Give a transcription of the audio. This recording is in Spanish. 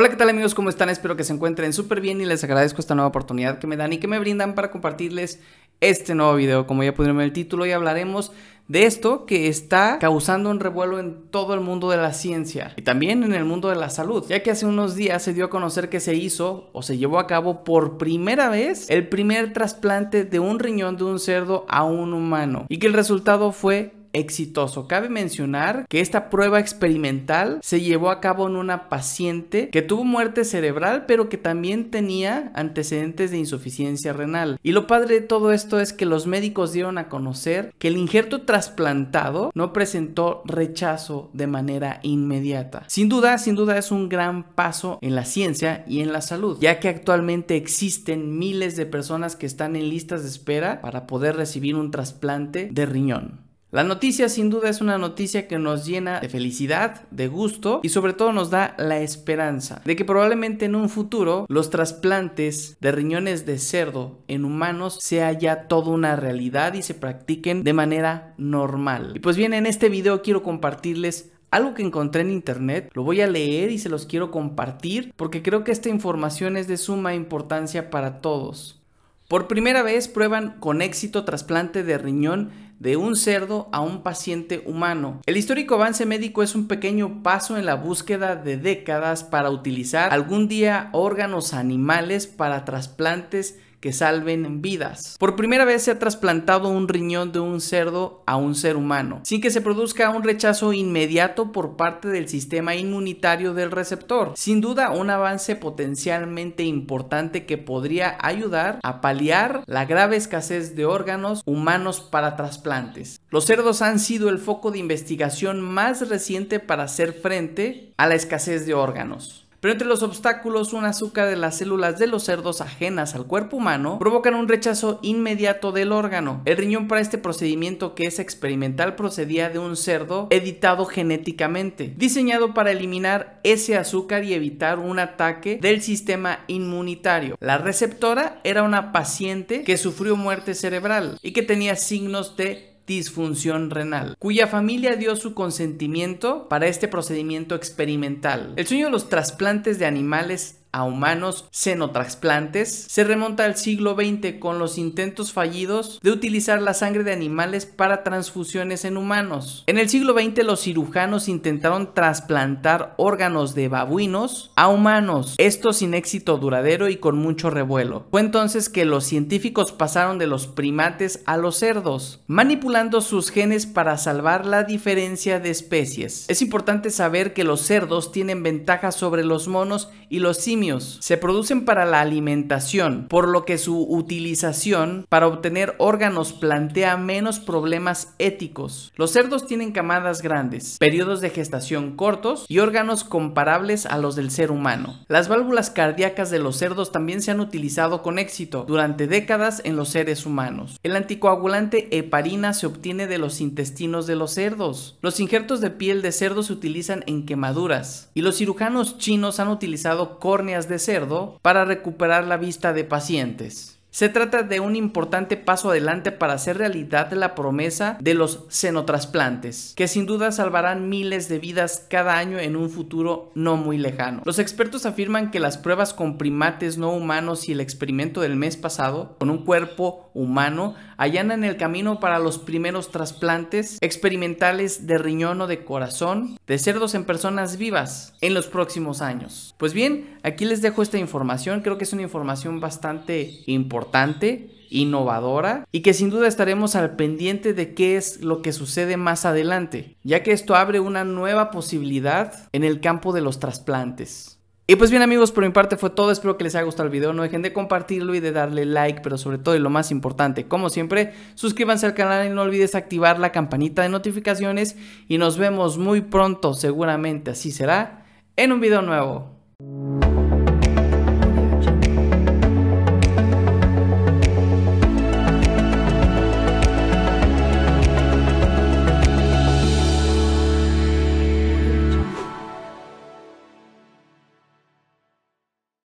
Hola, ¿qué tal amigos? ¿Cómo están? Espero que se encuentren súper bien y les agradezco esta nueva oportunidad que me dan y que me brindan para compartirles este nuevo video. Como ya pudieron ver el título, y hablaremos de esto que está causando un revuelo en todo el mundo de la ciencia y también en el mundo de la salud, ya que hace unos días se dio a conocer que se hizo o se llevó a cabo por primera vez el primer trasplante de un riñón de un cerdo a un humano y que el resultado fue exitoso. Cabe mencionar que esta prueba experimental se llevó a cabo en una paciente que tuvo muerte cerebral, pero que también tenía antecedentes de insuficiencia renal. Y lo padre de todo esto es que los médicos dieron a conocer que el injerto trasplantado no presentó rechazo de manera inmediata. Sin duda, sin duda es un gran paso en la ciencia y en la salud, ya que actualmente existen miles de personas que están en listas de espera para poder recibir un trasplante de riñón. La noticia sin duda es una noticia que nos llena de felicidad, de gusto y sobre todo nos da la esperanza de que probablemente en un futuro los trasplantes de riñones de cerdo en humanos sea ya toda una realidad y se practiquen de manera normal. Y pues bien, en este video quiero compartirles algo que encontré en internet, lo voy a leer y se los quiero compartir porque creo que esta información es de suma importancia para todos. Por primera vez prueban con éxito trasplante de riñón de un cerdo a un paciente humano. El histórico avance médico es un pequeño paso en la búsqueda de décadas para utilizar algún día órganos animales para trasplantes que salven vidas. Por primera vez se ha trasplantado un riñón de un cerdo a un ser humano, sin que se produzca un rechazo inmediato por parte del sistema inmunitario del receptor. Sin duda, un avance potencialmente importante que podría ayudar a paliar la grave escasez de órganos humanos para trasplantes. Los cerdos han sido el foco de investigación más reciente para hacer frente a la escasez de órganos. Pero entre los obstáculos, un azúcar de las células de los cerdos ajenas al cuerpo humano provocan un rechazo inmediato del órgano. El riñón para este procedimiento que es experimental procedía de un cerdo editado genéticamente, diseñado para eliminar ese azúcar y evitar un ataque del sistema inmunitario. La receptora era una paciente que sufrió muerte cerebral y que tenía signos de disfunción renal, cuya familia dio su consentimiento para este procedimiento experimental. El sueño de los trasplantes de animales a humanos xenotrasplantes se remonta al siglo XX con los intentos fallidos de utilizar la sangre de animales para transfusiones en humanos. En el siglo XX los cirujanos intentaron trasplantar órganos de babuinos a humanos, esto sin éxito duradero y con mucho revuelo. Fue entonces que los científicos pasaron de los primates a los cerdos, manipulando sus genes para salvar la diferencia de especies. Es importante saber que los cerdos tienen ventajas sobre los monos y los simios se producen para la alimentación, por lo que su utilización para obtener órganos plantea menos problemas éticos. Los cerdos tienen camadas grandes, periodos de gestación cortos y órganos comparables a los del ser humano. Las válvulas cardíacas de los cerdos también se han utilizado con éxito durante décadas en los seres humanos. El anticoagulante heparina se obtiene de los intestinos de los cerdos. Los injertos de piel de cerdo se utilizan en quemaduras y los cirujanos chinos han utilizado córneas de cerdo para recuperar la vista de pacientes. Se trata de un importante paso adelante para hacer realidad la promesa de los xenotrasplantes, que sin duda salvarán miles de vidas cada año en un futuro no muy lejano. Los expertos afirman que las pruebas con primates no humanos y el experimento del mes pasado con un cuerpo humano en el camino para los primeros trasplantes experimentales de riñón o de corazón de cerdos en personas vivas en los próximos años. Pues bien, aquí les dejo esta información, creo que es una información bastante importante innovadora y que sin duda estaremos al pendiente de qué es lo que sucede más adelante, ya que esto abre una nueva posibilidad en el campo de los trasplantes. Y pues bien amigos, por mi parte fue todo, espero que les haya gustado el video, no dejen de compartirlo y de darle like, pero sobre todo y lo más importante, como siempre, suscríbanse al canal y no olvides activar la campanita de notificaciones y nos vemos muy pronto, seguramente así será, en un video nuevo.